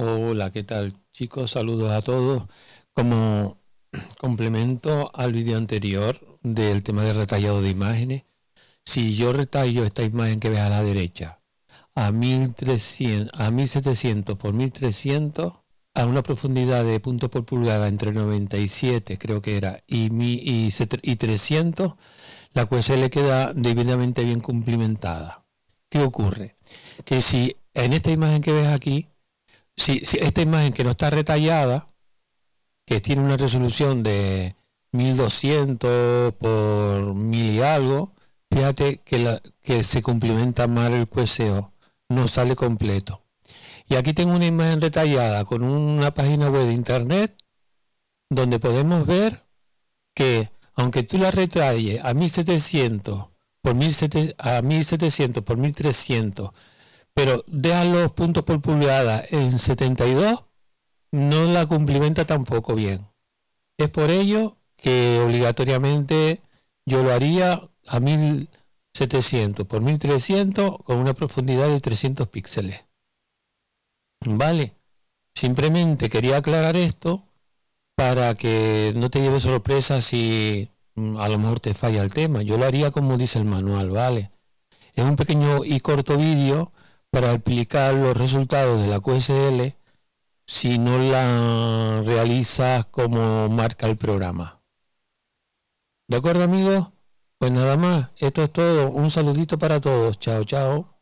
Hola, ¿qué tal chicos? Saludos a todos. Como complemento al vídeo anterior del tema de retallado de imágenes, si yo retallo esta imagen que ves a la derecha a 1300, a 1700 por 1300 a una profundidad de puntos por pulgada entre 97 creo que era y, y 300 la se le queda debidamente bien cumplimentada. ¿Qué ocurre? Que si en esta imagen que ves aquí si, esta imagen que no está retallada, que tiene una resolución de 1200 por 1000 y algo, fíjate que, se complementa mal el QSO, no sale completo. Y aquí tengo una imagen retallada con una página web de internet donde podemos ver que aunque tú la retalles a 1700 por 1700, a 1700 por 1300 pero deja los puntos por pulgada en 72, no la cumplimenta tampoco bien. Es por ello que obligatoriamente yo lo haría a 1700 por 1300 con una profundidad de 300 píxeles. Vale, simplemente quería aclarar esto para que no te lleves sorpresa si mm, a lo mejor te falla el tema. Yo lo haría como dice el manual, ¿vale? Es un pequeño y corto vídeo aplicar los resultados de la QSL si no la realizas como marca el programa. ¿De acuerdo amigos? Pues nada más, esto es todo. Un saludito para todos. Chao, chao.